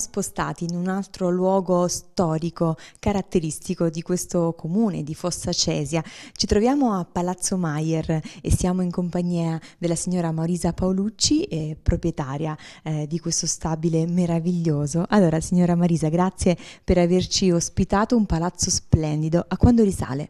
spostati in un altro luogo storico caratteristico di questo comune di Fossa Cesia. Ci troviamo a Palazzo Maier e siamo in compagnia della signora Maurisa Paolucci, eh, proprietaria eh, di questo stabile meraviglioso. Allora, signora Marisa, grazie per averci ospitato un palazzo splendido. A quando risale?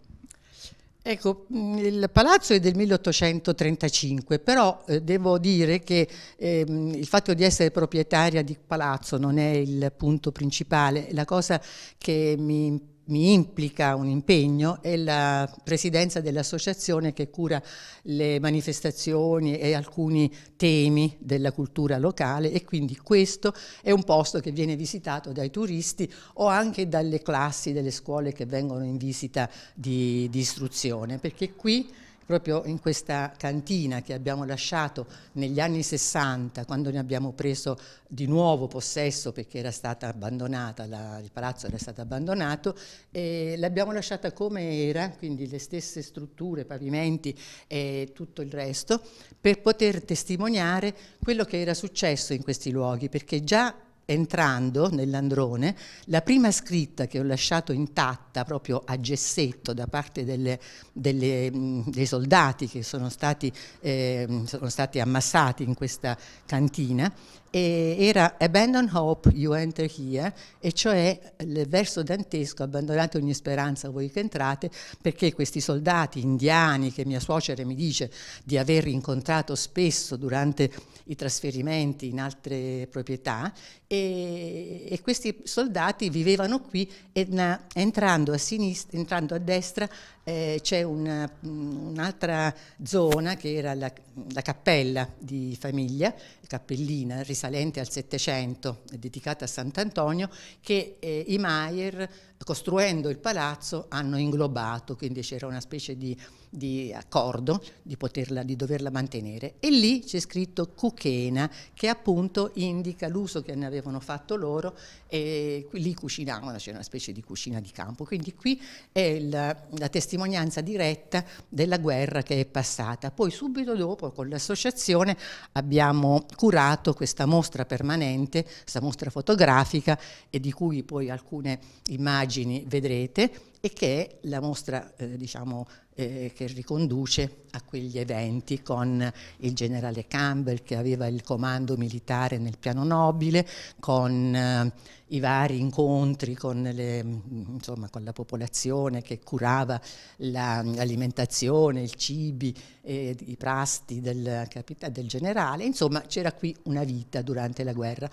Ecco, mm, il palazzo è del 1835, però eh, devo dire che ehm, il fatto di essere proprietaria di palazzo non è il punto principale. La cosa che mi mi implica un impegno è la presidenza dell'associazione che cura le manifestazioni e alcuni temi della cultura locale e quindi questo è un posto che viene visitato dai turisti o anche dalle classi delle scuole che vengono in visita di, di istruzione perché qui proprio in questa cantina che abbiamo lasciato negli anni 60, quando ne abbiamo preso di nuovo possesso perché era stata abbandonata, la, il palazzo era stato abbandonato, e l'abbiamo lasciata come era, quindi le stesse strutture, pavimenti e tutto il resto, per poter testimoniare quello che era successo in questi luoghi, perché già entrando nell'androne, la prima scritta che ho lasciato intatta proprio a gessetto da parte delle, delle, dei soldati che sono stati, eh, sono stati, ammassati in questa cantina, era Abandon Hope, you enter here, e cioè il verso dantesco, abbandonate ogni speranza voi che entrate, perché questi soldati indiani che mia suocera mi dice di aver incontrato spesso durante i trasferimenti in altre proprietà, e e, questi soldati vivevano qui e na, entrando, a sinistra, entrando a destra eh, c'è una, mm, un'altra zona che era la, la cappella di famiglia, cappellina risalente al Settecento, dedicata a Sant'Antonio, che eh, i Maier, costruendo il palazzo, hanno inglobato, quindi c'era una specie di, di accordo di, poterla, di, doverla mantenere. E lì c'è scritto Cuchena, che appunto indica l'uso che ne avevano fatto loro, e lì cucinavano, c'era una specie di cucina di campo. Quindi qui è la, la testimonianza testimonianza diretta della guerra che è passata. Poi subito dopo con l'associazione abbiamo curato questa mostra permanente, questa mostra fotografica e di cui poi alcune immagini vedrete e che è la mostra eh, diciamo, eh, che riconduce a quegli eventi con il generale Campbell che aveva il comando militare nel piano nobile, con eh, i vari incontri con, le, insomma, con, la popolazione che curava l'alimentazione, la, i cibi, i prasti del, del generale, insomma c'era qui una vita durante la guerra.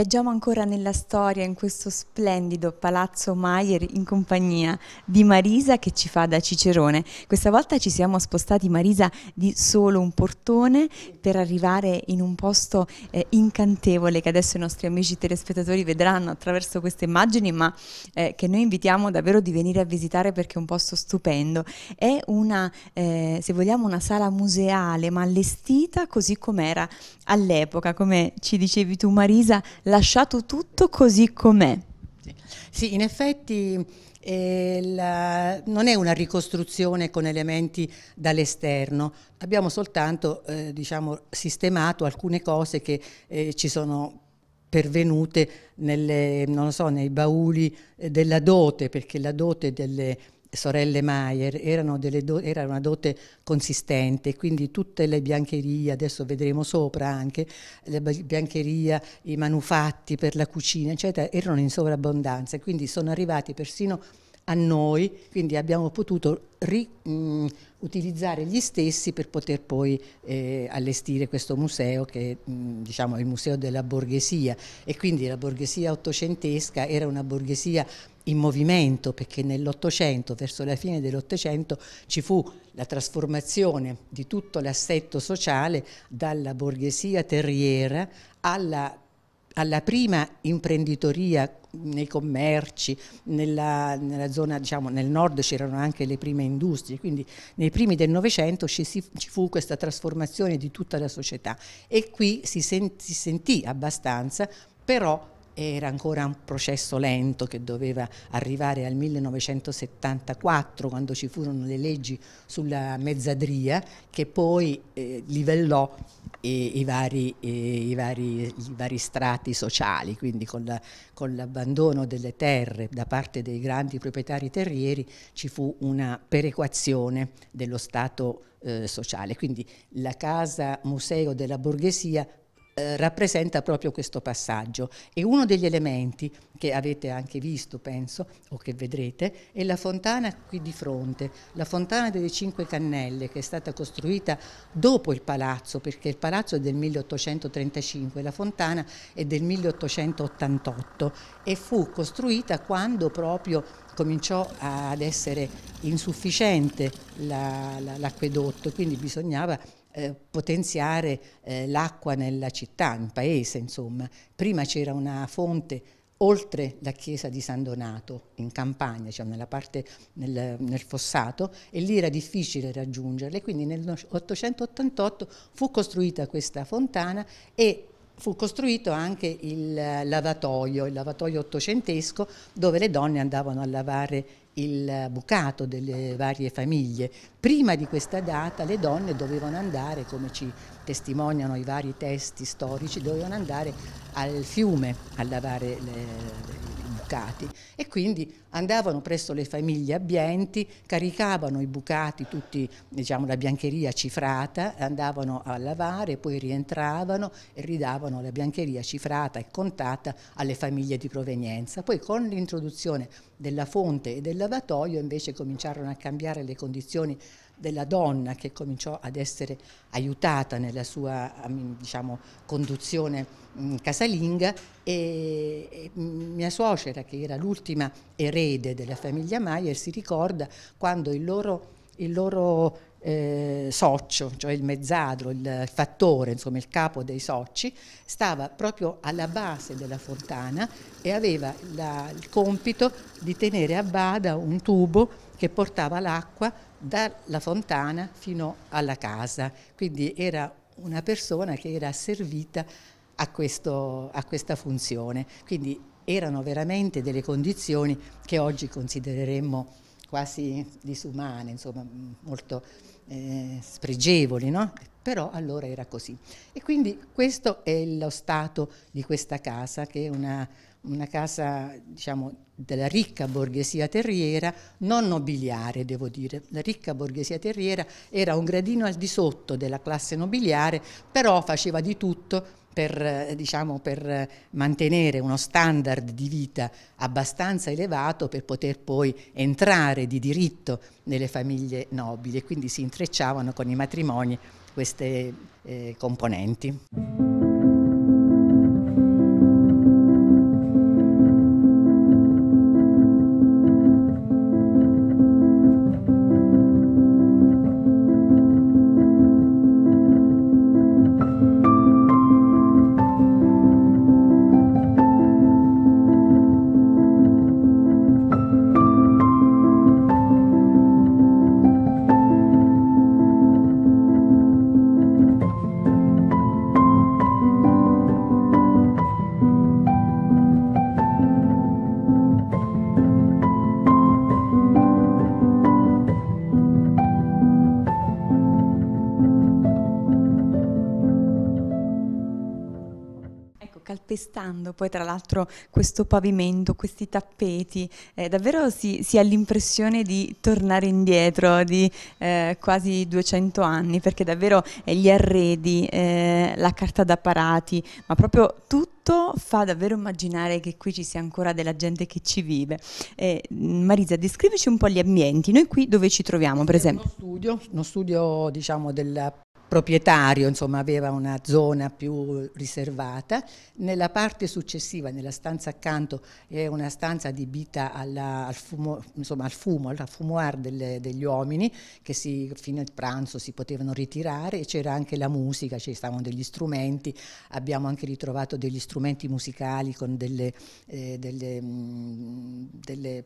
viaggiamo ancora nella storia in questo splendido palazzo Maier in compagnia di Marisa che ci fa da Cicerone. Questa volta ci siamo spostati Marisa di solo un portone per arrivare in un posto eh, incantevole che adesso i nostri amici telespettatori vedranno attraverso queste immagini ma eh, che noi invitiamo davvero di venire a visitare perché è un posto stupendo. È una, eh, se vogliamo, una sala museale ma allestita così com'era all'epoca, come ci dicevi tu Marisa, lasciato tutto così com'è. Sì, in effetti eh, la, non è una ricostruzione con elementi dall'esterno, abbiamo soltanto eh, diciamo, sistemato alcune cose che eh, ci sono pervenute nelle, so, nei bauli eh, della dote, perché la dote delle sorelle Maier erano, do, era una dote consistente, quindi tutte le biancherie, adesso vedremo sopra anche, le biancherie, i manufatti per la cucina, eccetera, erano in sovrabbondanza, quindi sono arrivati persino a noi, quindi abbiamo potuto ri, mh, utilizzare gli stessi per poter poi eh, allestire questo museo che mh, diciamo è il museo della borghesia e quindi la borghesia ottocentesca era una borghesia in movimento perché nell'Ottocento, verso la fine dell'Ottocento, ci fu la trasformazione di tutto l'assetto sociale dalla borghesia terriera alla alla prima imprenditoria nei commerci, nella, nella zona, diciamo, nel nord c'erano anche le prime industrie, quindi nei primi del Novecento ci, ci, fu questa trasformazione di tutta la società e qui si, sent, si sentì abbastanza, però era ancora un processo lento che doveva arrivare al 1974 quando ci furono le leggi sulla mezzadria che poi eh, livellò eh, i vari, eh, i, vari, i, vari, strati sociali, quindi con, l'abbandono delle terre da parte dei grandi proprietari terrieri ci fu una perequazione dello Stato eh, sociale. Quindi la casa museo della borghesia eh, rappresenta proprio questo passaggio e uno degli elementi che avete anche visto, penso, o che vedrete, è la fontana qui di fronte, la fontana delle Cinque Cannelle che è stata costruita dopo il palazzo, perché il palazzo è del 1835, la fontana è del 1888 e fu costruita quando proprio cominciò ad essere insufficiente l'acquedotto, la, la, quindi bisognava eh, potenziare eh, l'acqua nella città, in paese insomma. Prima c'era una fonte oltre la chiesa di San Donato, in campagna, cioè nella parte, nel, nel fossato, e lì era difficile raggiungerla. quindi nel 888 fu costruita questa fontana e fu costruito anche il eh, lavatoio, il lavatoio ottocentesco dove le donne andavano a lavare il eh, bucato delle varie famiglie. Prima di questa data le donne dovevano andare, come ci testimoniano i vari testi storici, dovevano andare al fiume a lavare le, bucati e quindi andavano presso le famiglie abbienti, caricavano i bucati, tutti diciamo la biancheria cifrata, andavano a lavare, poi rientravano e ridavano la biancheria cifrata e contata alle famiglie di provenienza. Poi con l'introduzione della fonte e del lavatoio invece cominciarono a cambiare le condizioni della donna che cominciò ad essere aiutata nella sua diciamo, conduzione mm, casalinga e, mia suocera che era l'ultima erede della famiglia Maier si ricorda quando il loro, il loro eh, socio, cioè il mezzadro, il fattore, insomma il capo dei soci, stava proprio alla base della fontana e aveva la, il compito di tenere a bada un tubo che portava l'acqua dalla fontana fino alla casa, quindi era una persona che era servita a, questo, a questa funzione, quindi erano veramente delle condizioni che oggi considereremmo quasi disumane, insomma molto eh, spregevoli, no? però allora era così. E quindi questo è lo stato di questa casa, che è una una casa diciamo, della ricca borghesia terriera, non nobiliare devo dire, la ricca borghesia terriera era un gradino al di sotto della classe nobiliare, però faceva di tutto per, eh, diciamo, per eh, mantenere uno standard di vita abbastanza elevato per poter poi entrare di diritto nelle famiglie nobili e quindi si intrecciavano con i matrimoni queste eh, componenti. calpestando poi tra l'altro questo pavimento, questi tappeti, eh, davvero si, si, ha l'impressione di tornare indietro di eh, quasi 200 anni perché davvero gli arredi, eh, la carta da parati, ma proprio tutto fa davvero immaginare che qui ci sia ancora della gente che ci vive. Mm, Marisa, descrivici un po' gli ambienti, noi qui dove ci troviamo per esempio? Uno studio, uno studio diciamo del proprietario, insomma aveva una zona più riservata, nella parte successiva, nella stanza accanto, è una stanza adibita alla, al, fumo, insomma, al fumo, al fumoir delle, degli uomini che si, fino al pranzo si potevano ritirare e c'era anche la musica, ci stavano degli strumenti, abbiamo anche ritrovato degli strumenti musicali con delle, eh, delle, mh, mm, delle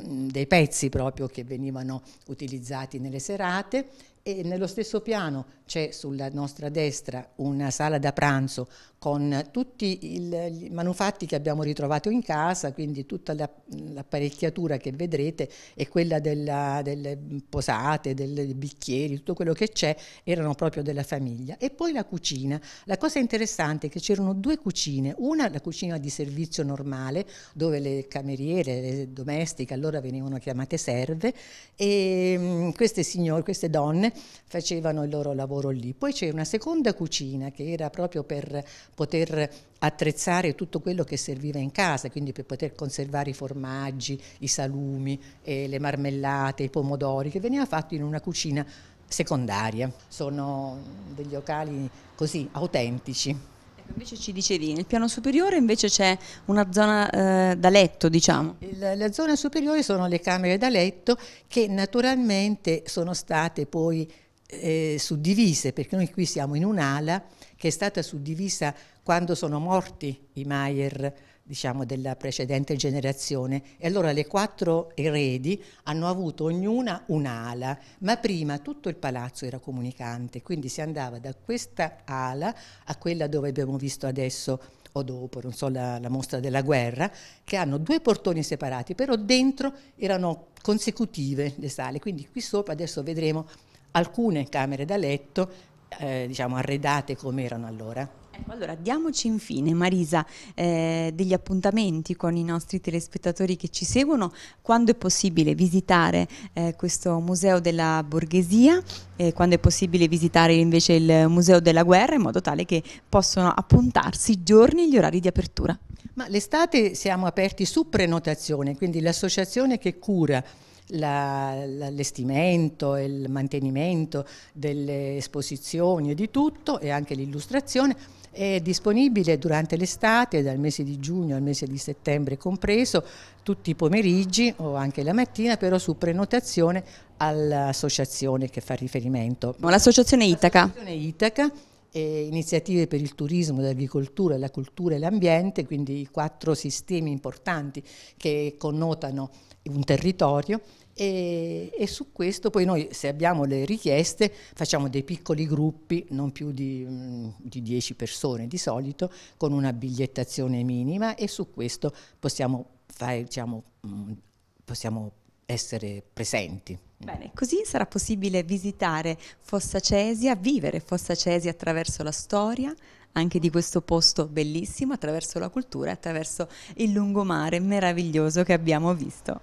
mm, dei pezzi proprio che venivano utilizzati nelle serate e nello stesso piano c'è sulla nostra destra una sala da pranzo con tutti il, i manufatti che abbiamo ritrovato in casa, quindi tutta l'apparecchiatura che vedrete e quella della, delle posate, dei bicchieri, tutto quello che c'è erano proprio della famiglia. E poi la cucina. La cosa interessante è che c'erano due cucine, una la cucina di servizio normale dove le cameriere, le domestiche allora venivano chiamate serve e mh, mm, queste signore, queste donne facevano il loro lavoro lì. Poi c'è una seconda cucina che era proprio per poter attrezzare tutto quello che serviva in casa, quindi per poter conservare i formaggi, i salumi, eh, le marmellate, i pomodori, che veniva fatto in una cucina secondaria. Sono degli locali così autentici. Ecco, invece ci dicevi, nel piano superiore invece c'è una zona eh, da letto, diciamo. La, la, zona superiore sono le camere da letto che naturalmente sono state poi eh, suddivise, perché noi qui siamo in un'ala che è stata suddivisa quando sono morti i Maier diciamo, della precedente generazione. E allora le quattro eredi hanno avuto ognuna un'ala, ma prima tutto il palazzo era comunicante, quindi si andava da questa ala a quella dove abbiamo visto adesso o dopo, non so, la, la mostra della guerra, che hanno due portoni separati, però dentro erano consecutive le sale, quindi qui sopra adesso vedremo alcune camere da letto, eh, diciamo, arredate come erano allora. Ecco, allora diamoci infine, Marisa, eh, degli appuntamenti con i nostri telespettatori che ci seguono, quando è possibile visitare eh, questo museo della borghesia, eh, quando è possibile visitare invece il museo della guerra, in modo tale che possono appuntarsi i giorni e gli orari di apertura. Ma l'estate siamo aperti su prenotazione, quindi l'associazione che cura l'allestimento e il mantenimento delle esposizioni e di tutto e anche l'illustrazione. È disponibile durante l'estate, dal mese di giugno al mese di settembre compreso, tutti i pomeriggi o anche la mattina, però su prenotazione all'associazione che fa riferimento. L'associazione Itaca. L'associazione Itaca iniziative per il turismo, l'agricoltura, la cultura e l'ambiente, quindi i quattro sistemi importanti che connotano un territorio e, e, su questo poi noi se abbiamo le richieste facciamo dei piccoli gruppi, non più di, mm, di 10 persone di solito, con una bigliettazione minima e su questo possiamo, fare, diciamo, mm, possiamo essere presenti. Bene, così sarà possibile visitare Fossa Cesia, vivere Fossa Cesia attraverso la storia anche di questo posto bellissimo, attraverso la cultura, attraverso il lungomare meraviglioso che abbiamo visto.